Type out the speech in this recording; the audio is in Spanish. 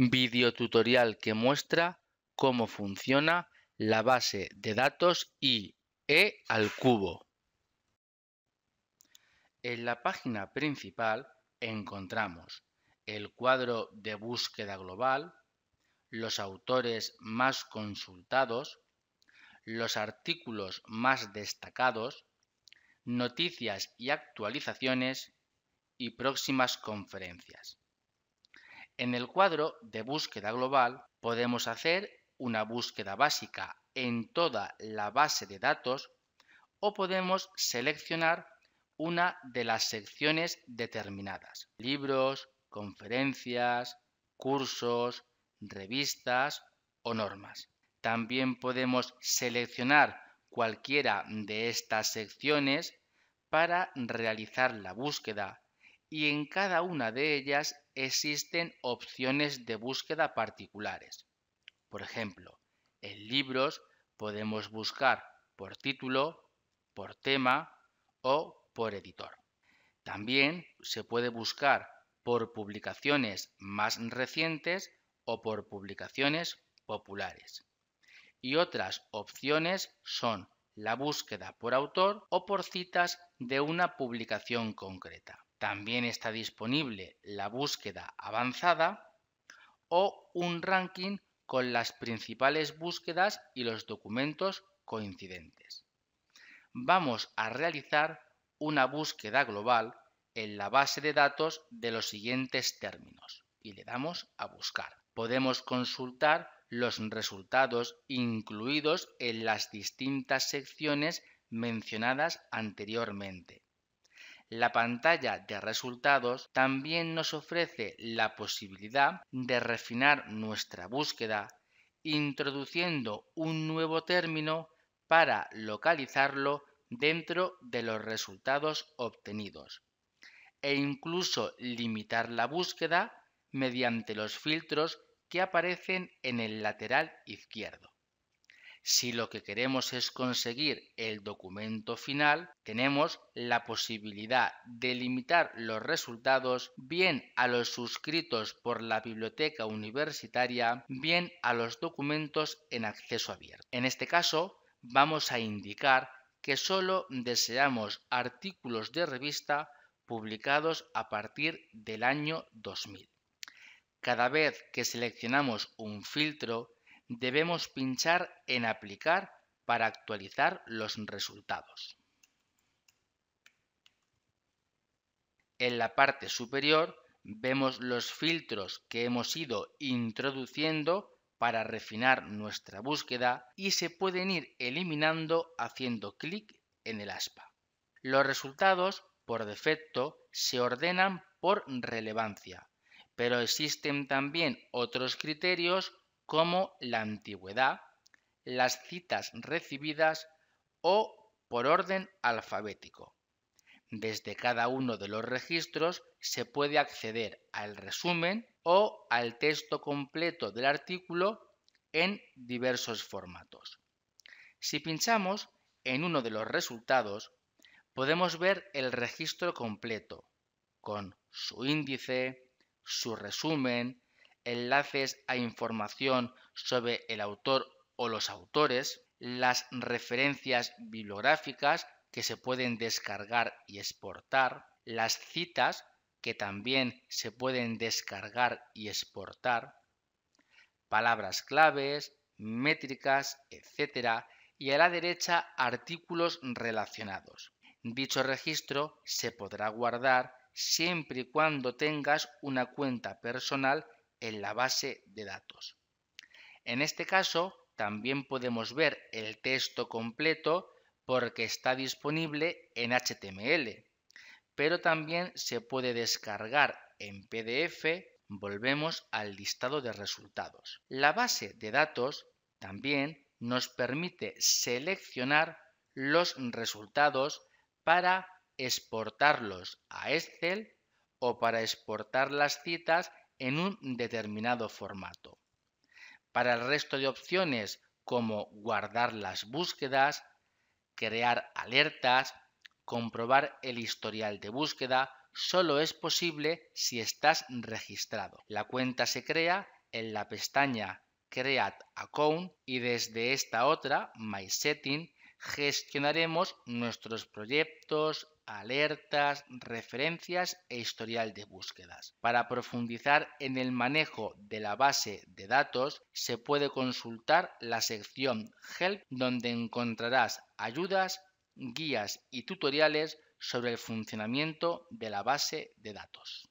Video tutorial que muestra cómo funciona la base de datos IE al cubo. En la página principal encontramos el cuadro de búsqueda global, los autores más consultados, los artículos más destacados, noticias y actualizaciones y próximas conferencias. En el cuadro de búsqueda global podemos hacer una búsqueda básica en toda la base de datos o podemos seleccionar una de las secciones determinadas. Libros, conferencias, cursos, revistas o normas. También podemos seleccionar cualquiera de estas secciones para realizar la búsqueda y en cada una de ellas existen opciones de búsqueda particulares. Por ejemplo, en libros podemos buscar por título, por tema o por editor. También se puede buscar por publicaciones más recientes o por publicaciones populares. Y otras opciones son la búsqueda por autor o por citas de una publicación concreta. También está disponible la búsqueda avanzada o un ranking con las principales búsquedas y los documentos coincidentes. Vamos a realizar una búsqueda global en la base de datos de los siguientes términos y le damos a buscar. Podemos consultar los resultados incluidos en las distintas secciones mencionadas anteriormente. La pantalla de resultados también nos ofrece la posibilidad de refinar nuestra búsqueda introduciendo un nuevo término para localizarlo dentro de los resultados obtenidos e incluso limitar la búsqueda mediante los filtros que aparecen en el lateral izquierdo. Si lo que queremos es conseguir el documento final, tenemos la posibilidad de limitar los resultados bien a los suscritos por la biblioteca universitaria, bien a los documentos en acceso abierto. En este caso, vamos a indicar que solo deseamos artículos de revista publicados a partir del año 2000. Cada vez que seleccionamos un filtro, debemos pinchar en Aplicar para actualizar los resultados. En la parte superior vemos los filtros que hemos ido introduciendo para refinar nuestra búsqueda y se pueden ir eliminando haciendo clic en el aspa. Los resultados, por defecto, se ordenan por relevancia, pero existen también otros criterios como la antigüedad, las citas recibidas o por orden alfabético. Desde cada uno de los registros se puede acceder al resumen o al texto completo del artículo en diversos formatos. Si pinchamos en uno de los resultados, podemos ver el registro completo, con su índice, su resumen, enlaces a información sobre el autor o los autores, las referencias bibliográficas que se pueden descargar y exportar, las citas que también se pueden descargar y exportar, palabras claves, métricas, etc. Y a la derecha artículos relacionados. Dicho registro se podrá guardar siempre y cuando tengas una cuenta personal en la base de datos. En este caso, también podemos ver el texto completo porque está disponible en HTML, pero también se puede descargar en PDF. Volvemos al listado de resultados. La base de datos también nos permite seleccionar los resultados para exportarlos a Excel o para exportar las citas en un determinado formato. Para el resto de opciones como guardar las búsquedas, crear alertas, comprobar el historial de búsqueda, solo es posible si estás registrado. La cuenta se crea en la pestaña Create Account y desde esta otra, My Setting, gestionaremos nuestros proyectos, alertas, referencias e historial de búsquedas. Para profundizar en el manejo de la base de datos, se puede consultar la sección Help donde encontrarás ayudas, guías y tutoriales sobre el funcionamiento de la base de datos.